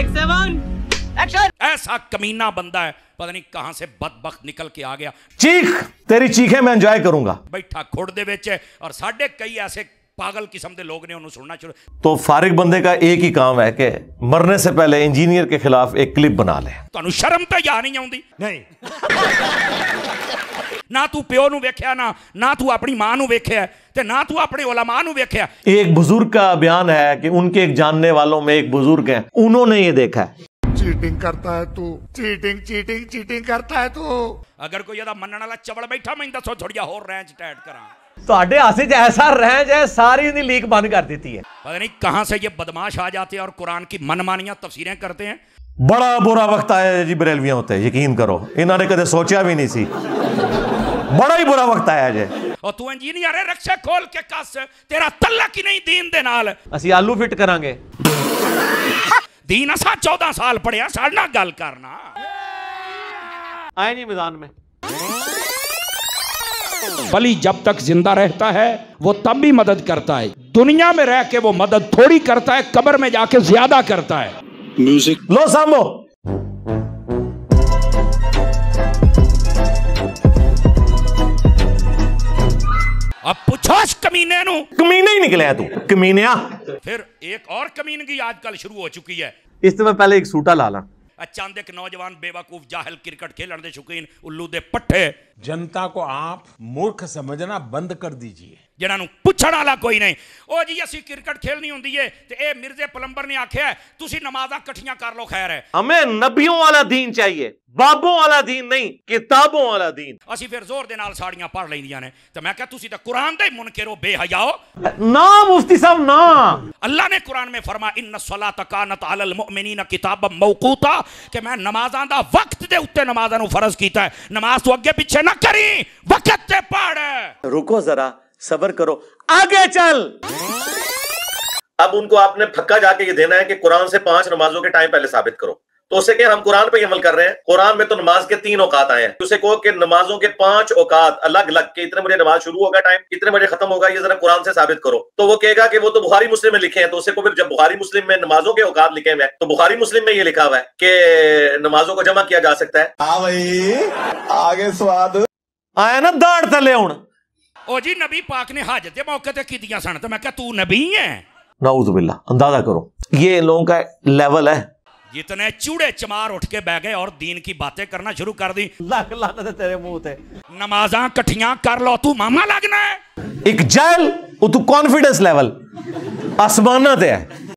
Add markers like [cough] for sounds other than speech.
action ऐसा कमीना बंदा है पता नहीं कहां से बदबख्त निकल के आ गया चीख तेरी चीखें मैं एंजॉय करूंगा बैठा खुड़ दे ਵਿੱਚ ਔਰ ਸਾਡੇ ਕਈ ਐਸੇ पागल किस्म के लोग ने उन्होंने सुनना शुरू तो फारिग बंदे का एक ही काम है कि मरने से पहले इंजीनियर के खिलाफ एक क्लिप बना ले तो शर्म तो या नहीं आती नहीं [laughs] ना तू प्यो વેખ્યા ना ना तू अपनी माँ नु वेख्या ते ना तू अपने ओला माँ वेख्या एक बुजुर्ग का बयान है कि उनके एक जानने वालों में एक बुजुर्ग है उन्होंने ये देखा है चीटिंग करता है तू चीटिंग चीटिंग चीटिंग करता है तू अगर कोई यदा चबड़ बैठा मैं दसो थोड़िया और रेंज टैट करा ਤੁਹਾਡੇ ਹਾਸੇ 'ਚ ਐਸਾ ਰਹਿਜ ਹੈ ਸਾਰੀ ਉਹਦੀ ਲੀਕ ਬੰਦ ਕਰ ਦਿੱਤੀ ਹੈ ਪਤਾ ਨਹੀਂ ਕਹਾਂ ਸੇ ਇਹ ਬਦਮਾਸ਼ ਆ ਜਾਤੇ ਔਰ ਕੁਰਾਨ ਕੀ ਮਨਮਾਨੀਆਂ ਤਫਸੀਰਾਂ ਕਰਤੇ ਹੈ ਬੜਾ ਬੁਰਾ ਵਕਤ ਆਇਆ ਜੀ ਬਰੇਲਵੀਆਂ ਹੁੰਦੇ ਯਕੀਨ ਕਰੋ ਇਹਨਾਂ ਨੇ ਕਦੇ ਸੋਚਿਆ ਵੀ बड़ा ही बुरा वक्त आया जे और तू इंजीनियर है रक्षे खोल के कस तेरा तल्ला की नहीं दीन दे नाल असी आलू फिट करांगे दीन असा 14 साल पढ़या साडना गल करना आए नहीं मैदान में बलि जब तक जिंदा रहता है वो तब भी मदद करता है दुनिया में रह के वो मदद थोड़ी करता है कब्र में जाके ज्यादा करता है म्यूजिक लो सामो कमीने ही निकले तू कमीनिया फिर एक और कमीनगी आजकल शुरू हो चुकी है इस तो पहले एक सूटा ला ला चंद अच्छा, नौजवान बेवकूफ जाहिल क्रिकेट खेलने के उल्लू दे पट्टे जनता को आप मूर्ख समझना बंद कर दीजिए जहाँ पूछण वाला कोई नहीं वो जी असी क्रिकेट खेलनी होंगी है तो यह मिर्जे पलंबर ने आख्या तुम नमाजा कट्ठिया कर लो खैर है हमें नबियों वाला दीन चाहिए बाबों वाला दीन नहीं किताबों वाला दीन असी फिर जोर साड़ियां पढ़ लेंदियां ने तो मैं क्या तो कुरान दे मुनकेरो बेहजाओ ना मुफ्ती साहब ना अल्लाह ने कुरान में फरमा इन सला तकानत अल मुमिनी किताब मौकूता के मैं नमाजा का वक्त के उत्ते नमाजा फर्ज किया नमाज तू तो अगे पिछे ना करी वक्त पढ़ रुको जरा सबर करो आगे चल अब उनको आपने फक्का जाके ये देना है कि कुरान से पांच नमाजों के टाइम पहले साबित करो तो उसे क्या हम कुरान पे अमल कर रहे हैं कुरान में तो नमाज के तीन औकात आए हैं उसे कहो कि नमाजों के पांच औकात अलग अलग के इतने बजे नमाज शुरू होगा टाइम कितने बजे खत्म होगा ये जरा कुरान से साबित करो तो वो कहेगा कि वो तो बुखारी मुस्लिम में लिखे हैं तो उसे को फिर जब बुखारी मुस्लिम में नमाजों के औकात लिखे हुए तो बुखारी मुस्लिम में ये लिखा हुआ है कि नमाजों को जमा किया जा सकता है हाँ भाई आगे स्वाद आया ना दाड़ तले हूं ओ जी नबी पाक ने हाजत के मौके पर की सन तो मैं क्या तू नबी है नाउज बिल्ला अंदाजा करो ये इन लोगों का लेवल है जितने चूड़े चमार उठ के बह गए और दीन की बातें करना शुरू कर दी लग लाना तेरे मुंह ते नमाजा कठिया कर लो तू मामा लगना है एक जैल तू कॉन्फिडेंस लेवल आसमाना ते है